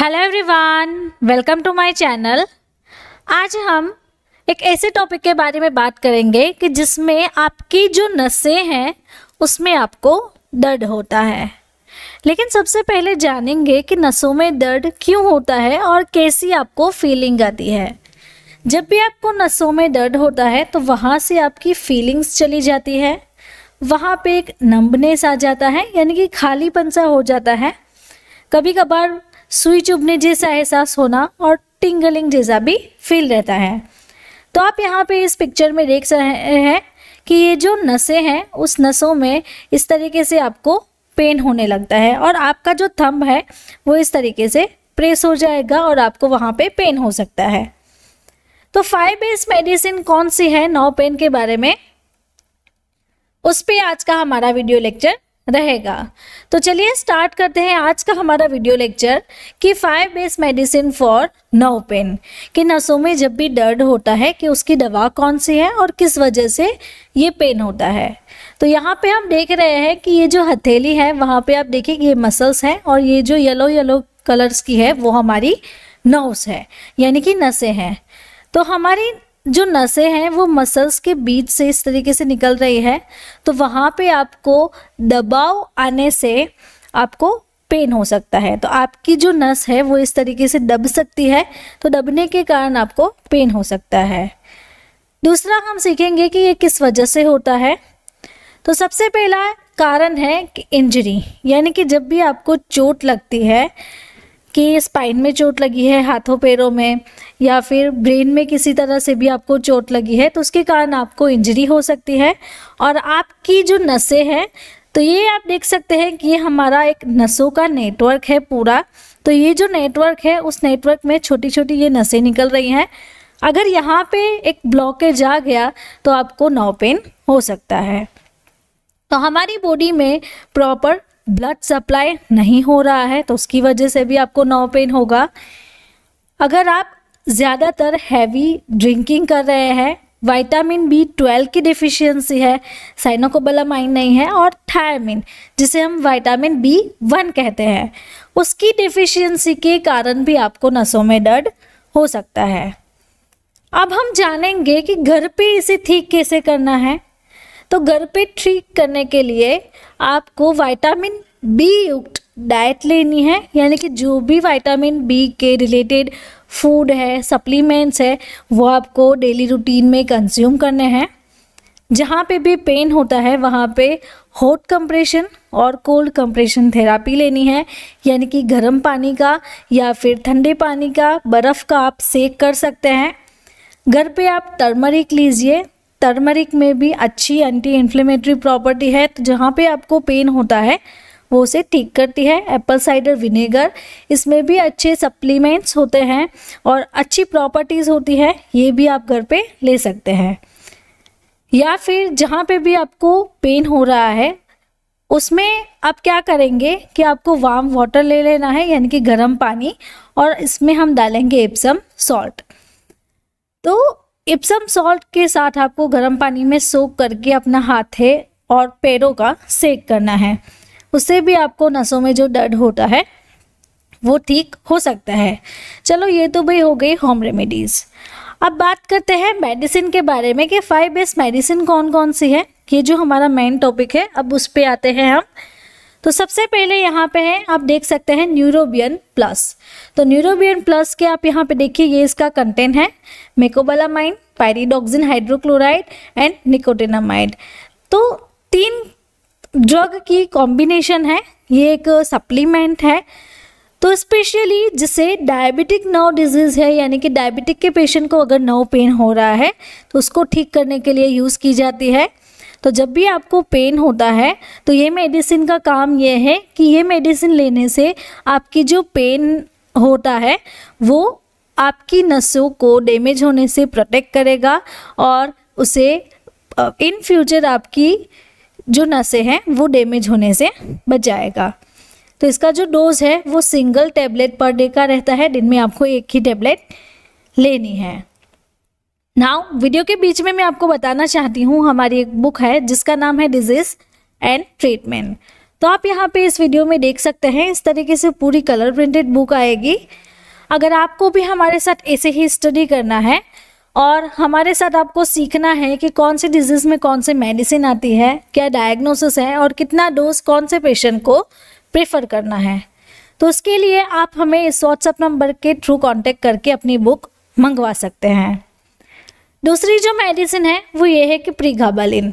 hello everyone welcome to my channel आज हम एक ऐसे टॉपिक के बारे में बात करेंगे कि जिसमें आपकी जो नसें हैं उसमें आपको दर्द होता है लेकिन सबसे पहले जानेंगे कि नसों में दर्द क्यों होता है और कैसी आपको फीलिंग आती है जब भी आपको नसों में दर्द होता है तो वहाँ से आपकी फीलिंग्स चली जाती है वहाँ पे एक नम्बनेस आ जाता है यानी कि खालीपन सा हो जाता है कभी कभार सुई चुभने जैसा एहसास होना और टिंगलिंग जैसा भी फील रहता है तो आप यहाँ पे इस पिक्चर में देख रहे हैं कि ये जो नसें हैं उस नसों में इस तरीके से आपको पेन होने लगता है और आपका जो थंब है वो इस तरीके से प्रेस हो जाएगा और आपको वहाँ पे पेन हो सकता है तो फाइव बेस मेडिसिन कौन सी है नौ पेन के बारे में उस पर आज का हमारा वीडियो लेक्चर रहेगा तो चलिए स्टार्ट करते हैं आज का हमारा वीडियो लेक्चर कि five base medicine for no pain कि नसों में जब भी दर्द होता है कि उसकी दवा कौन सी है और किस वजह से ये पेन होता है तो यहाँ पे हम देख रहे हैं कि ये जो हथेली है वहाँ पे आप देखिए ये मसल्स हैं और ये जो येलो येलो कलर्स की है वो हमारी नर्व्स है यानी कि नसें हैं तो हमारी जो नसें हैं वो मसल्स के बीच से इस तरीके से निकल रही है तो वहाँ पे आपको दबाव आने से आपको पेन हो सकता है तो आपकी जो नस है वो इस तरीके से दब सकती है तो दबने के कारण आपको पेन हो सकता है दूसरा हम सीखेंगे कि ये किस वजह से होता है तो सबसे पहला कारण है कि इंजरी यानी कि जब भी आपको चोट लगती है कि स्पाइन में चोट लगी है हाथों पैरों में या फिर ब्रेन में किसी तरह से भी आपको चोट लगी है तो उसके कारण आपको इंजरी हो सकती है और आपकी जो नसें हैं तो ये आप देख सकते हैं कि हमारा एक नसों का नेटवर्क है पूरा तो ये जो नेटवर्क है उस नेटवर्क में छोटी छोटी ये नसें निकल रही हैं अगर यहाँ पे एक ब्लॉकेज आ गया तो आपको नौ पेन हो सकता है तो हमारी बॉडी में प्रॉपर ब्लड सप्लाई नहीं हो रहा है तो उसकी वजह से भी आपको नो पेन होगा अगर आप ज़्यादातर हैवी ड्रिंकिंग कर रहे हैं विटामिन बी ट्वेल्व की डिफिशियंसी है साइनोकोबलामाइन नहीं है और थायमिन जिसे हम विटामिन बी वन कहते हैं उसकी डिफिशियंसी के कारण भी आपको नसों में दर्द हो सकता है अब हम जानेंगे कि घर पे इसे ठीक कैसे करना है तो घर पे ठीक करने के लिए आपको वाइटामिन बी युक्त डाइट लेनी है यानी कि जो भी विटामिन बी के रिलेटेड फूड है सप्लीमेंट्स है वो आपको डेली रूटीन में कंज्यूम करने हैं जहाँ पे भी पेन होता है वहाँ पे हॉट कंप्रेशन और कोल्ड कंप्रेशन थेरापी लेनी है यानी कि गर्म पानी का या फिर ठंडे पानी का बर्फ़ का आप सेक कर सकते हैं घर पे आप टर्मरिक लीजिए टर्मरिक में भी अच्छी एंटी इन्फ्लेमेटरी प्रॉपर्टी है तो जहाँ पे आपको पेन होता है वो उसे ठीक करती है एप्पल साइडर विनेगर इसमें भी अच्छे सप्लीमेंट्स होते हैं और अच्छी प्रॉपर्टीज़ होती है ये भी आप घर पे ले सकते हैं या फिर जहाँ पे भी आपको पेन हो रहा है उसमें आप क्या करेंगे कि आपको वार्म वाटर ले लेना है यानी कि गर्म पानी और इसमें हम डालेंगे एप्सम सॉल्ट तो इप्सम सॉल्ट के साथ आपको गर्म पानी में सोख करके अपना हाथे और पैरों का सेक करना है उससे भी आपको नसों में जो दर्द होता है वो ठीक हो सकता है चलो ये तो भाई हो गई होम रेमेडीज़ अब बात करते हैं मेडिसिन के बारे में कि फाइव बेस्ट मेडिसिन कौन कौन सी है ये जो हमारा मेन टॉपिक है अब उस पर आते हैं हम तो सबसे पहले यहाँ पे है आप देख सकते हैं न्यूरोबियन प्लस तो न्यूरोबियन प्लस के आप यहाँ पे देखिए ये इसका कंटेंट है mecobalamin pyridoxine hydrochloride and nicotinamide तो तीन ड्रग की कॉम्बिनेशन है ये एक सप्लीमेंट है तो स्पेशली जिसे डायबिटिक नर्व डिजीज़ है यानी कि डायबिटिक के पेशेंट को अगर नर्व पेन हो रहा है तो उसको ठीक करने के लिए यूज़ की जाती है तो जब भी आपको पेन होता है तो ये मेडिसिन का काम ये है कि ये मेडिसिन लेने से आपकी जो पेन होता है वो आपकी नसों को डैमेज होने से प्रोटेक्ट करेगा और उसे इन फ्यूचर आपकी जो नसें हैं वो डैमेज होने से बचाएगा तो इसका जो डोज है वो सिंगल टैबलेट पर डे का रहता है दिन में आपको एक ही टैबलेट लेनी है नाउ वीडियो के बीच में मैं आपको बताना चाहती हूँ हमारी एक बुक है जिसका नाम है डिजीज एंड ट्रीटमेंट तो आप यहाँ पे इस वीडियो में देख सकते हैं इस तरीके से पूरी कलर प्रिंटेड बुक आएगी अगर आपको भी हमारे साथ ऐसे ही स्टडी करना है और हमारे साथ आपको सीखना है कि कौन से डिजीज़ में कौन से मेडिसिन आती है क्या डायग्नोसिस है और कितना डोज कौन से पेशेंट को प्रेफर करना है तो उसके लिए आप हमें इस व्हाट्सएप नंबर के थ्रू कॉन्टेक्ट करके अपनी बुक मंगवा सकते हैं दूसरी जो मेडिसिन है वो ये है कि प्रीगाबालिन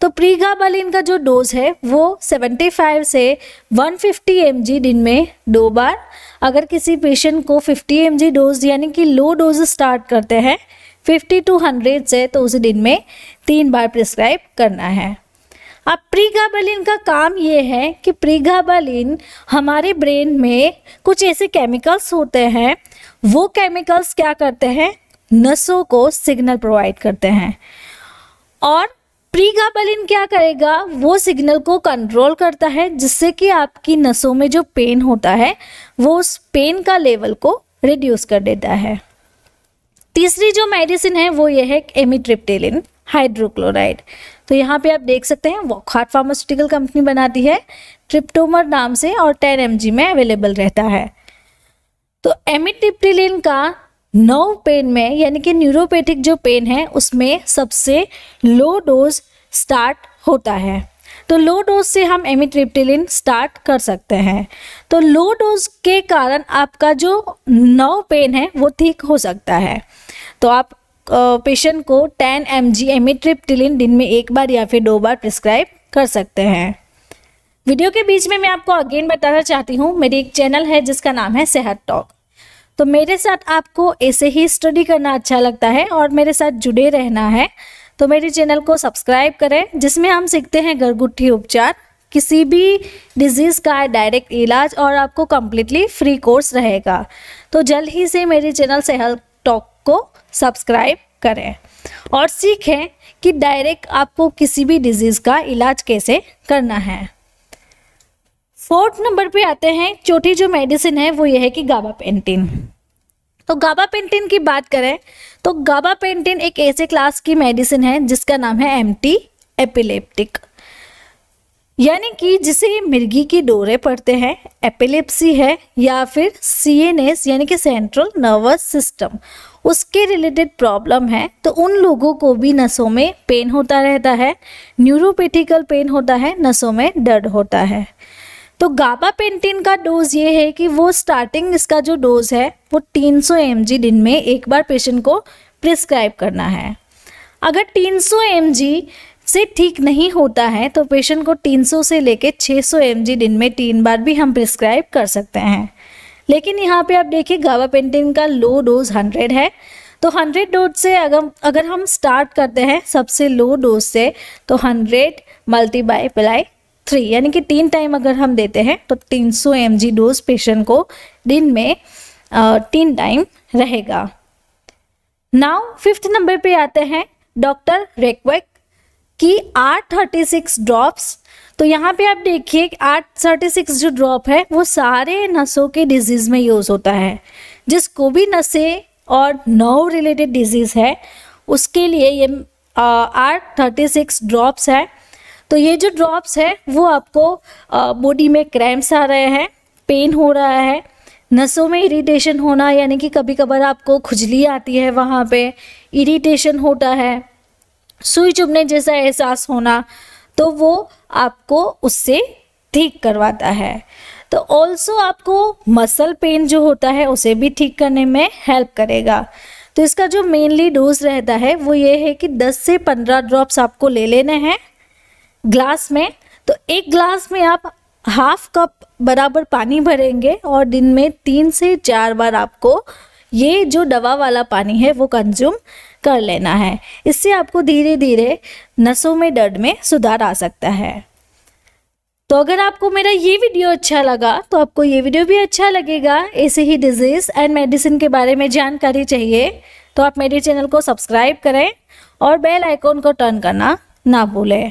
तो प्रीगाबालिन का जो डोज है वो 75 से 150 फिफ्टी दिन में दो बार अगर किसी पेशेंट को 50 एम डोज यानी कि लो डोज स्टार्ट करते हैं 50 टू 100 से तो उसी दिन में तीन बार प्रिस्क्राइब करना है अब प्रीगाबालिन का काम ये है कि प्रीगाबालिन हमारे ब्रेन में कुछ ऐसे केमिकल्स होते हैं वो केमिकल्स क्या करते हैं नसों को सिग्नल प्रोवाइड करते हैं और प्रीगाबलिन क्या करेगा वो सिग्नल को कंट्रोल करता है जिससे कि आपकी नसों में जो पेन होता है वो उस पेन का लेवल को रिड्यूस कर देता है तीसरी जो मेडिसिन है वो ये है एमिट्रिप्टिलिन हाइड्रोक्लोराइड तो यहाँ पे आप देख सकते हैं वॉकहार्ट फार्मास्यूटिकल कंपनी बनाती है ट्रिप्टोमर नाम से और टेन एम में अवेलेबल रहता है तो एमिट्रिप्टिलिन का नर्व पेन में यानी कि न्यूरोपैथिक जो पेन है उसमें सबसे लो डोज स्टार्ट होता है तो लो डोज से हम एमिट्रिप्टिलिन स्टार्ट कर सकते हैं तो लो डोज के कारण आपका जो नर्व पेन है वो ठीक हो सकता है तो आप पेशेंट को 10 एम जी एमिट्रिप्टिलिन दिन में एक बार या फिर दो बार प्रिस्क्राइब कर सकते हैं वीडियो के बीच में मैं आपको अगेन बताना चाहती हूँ मेरी एक चैनल है जिसका नाम है सेहत टॉक तो मेरे साथ आपको ऐसे ही स्टडी करना अच्छा लगता है और मेरे साथ जुड़े रहना है तो मेरे चैनल को सब्सक्राइब करें जिसमें हम सीखते हैं घरगुट्ठी उपचार किसी भी डिजीज़ का डायरेक्ट इलाज और आपको कम्प्लीटली फ्री कोर्स रहेगा तो जल्द ही से मेरे चैनल से टॉक को सब्सक्राइब करें और सीखें कि डायरेक्ट आपको किसी भी डिजीज़ का इलाज कैसे करना है फोर्थ नंबर पे आते हैं चौथी जो मेडिसिन है वो ये है कि गाबा पेंटिन तो गाबा पेंटिन की बात करें तो गाबा पेंटिन एक ऐसे क्लास की मेडिसिन है जिसका नाम है एम एपिलेप्टिक यानी कि जिसे मिर्गी की डोरे पड़ते हैं एपिलेप्सी है या फिर एस यानी कि सेंट्रल नर्वस सिस्टम उसके रिलेटेड प्रॉब्लम है तो उन लोगों को भी नसों में पेन होता रहता है न्यूरोपैथिकल पेन होता है नसों में दर्द होता है तो गाबा पेंटिन का डोज ये है कि वो स्टार्टिंग इसका जो डोज है वो 300 सौ दिन में एक बार पेशेंट को प्रिस्क्राइब करना है अगर 300 सौ से ठीक नहीं होता है तो पेशेंट को 300 से लेकर 600 सौ दिन में तीन बार भी हम प्रिस्क्राइब कर सकते हैं लेकिन यहाँ पे आप देखिए गाबा पेंटिन का लो डोज 100 है तो 100 डोज से अगर अगर हम स्टार्ट करते हैं सबसे लो डोज से तो 100 मल्टीप्लाई प्लाई थ्री यानी कि तीन टाइम अगर हम देते हैं तो 300 सौ डोज पेशेंट को दिन में तीन टाइम रहेगा नाउ फिफ्थ नंबर पे आते हैं डॉक्टर रेकवेक की आर थर्टी सिक्स ड्रॉप्स तो यहाँ पे आप देखिए आर थर्टी सिक्स जो ड्रॉप है वो सारे नसों के डिजीज में यूज़ होता है जिसको भी नशे और नर्व रिलेटेड डिजीज़ है उसके लिए ये आर थर्टी सिक्स ड्रॉप्स है तो ये जो ड्रॉप्स है वो आपको बॉडी में क्रैम्प्स आ रहे हैं पेन हो रहा है नसों में इरिटेशन होना यानी कि कभी कभार आपको खुजली आती है वहाँ पे इरिटेशन होता है सुई चुभने जैसा एहसास होना तो वो आपको उससे ठीक करवाता है तो ऑल्सो आपको मसल पेन जो होता है उसे भी ठीक करने में हेल्प करेगा तो इसका जो मेनली डोज रहता है वो ये है कि 10 से 15 ड्रॉप्स आपको ले लेने हैं ग्लास में तो एक ग्लास में आप हाफ कप बराबर पानी भरेंगे और दिन में तीन से चार बार आपको ये जो दवा वाला पानी है वो कंज्यूम कर लेना है इससे आपको धीरे धीरे नसों में दर्द में सुधार आ सकता है तो अगर आपको मेरा ये वीडियो अच्छा लगा तो आपको ये वीडियो भी अच्छा लगेगा ऐसे ही डिजीज़ एंड मेडिसिन के बारे में जानकारी चाहिए तो आप मेरे चैनल को सब्सक्राइब करें और बेल आइकॉन को टर्न करना ना भूलें